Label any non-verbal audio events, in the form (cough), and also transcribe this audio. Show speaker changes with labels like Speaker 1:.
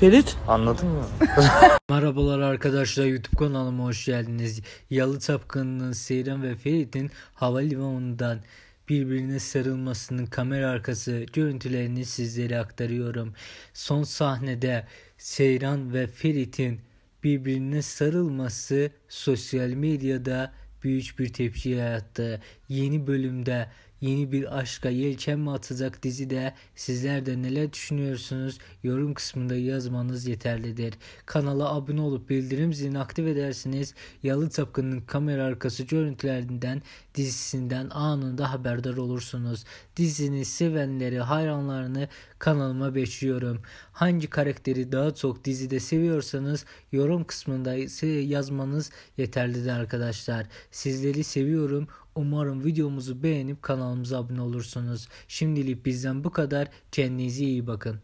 Speaker 1: Ferit. Anladın mı? (laughs) Merhabalar arkadaşlar YouTube kanalıma hoş geldiniz. Yalı Çapkın'ın Seyran ve Ferit'in havalimanından birbirine sarılmasının kamera arkası görüntülerini sizlere aktarıyorum. Son sahnede Seyran ve Ferit'in birbirine sarılması sosyal medyada büyük bir tepki yarattı. Yeni bölümde yeni bir aşka yelken mi atacak dizide sizler de neler düşünüyorsunuz yorum kısmında yazmanız yeterlidir. Kanala abone olup bildirim zilini aktif edersiniz. Yalı Tapkın'ın kamera arkası görüntülerinden dizisinden anında haberdar olursunuz. Dizini sevenleri, hayranlarını kanalıma bekliyorum. Hangi karakteri daha çok dizide seviyorsanız yorum kısmında yazmanız yeterlidir arkadaşlar. Sizleri seviyorum. Umarım videomuzu beğenip kanalımıza abone olursunuz. Şimdilik bizden bu kadar. Kendinize iyi bakın.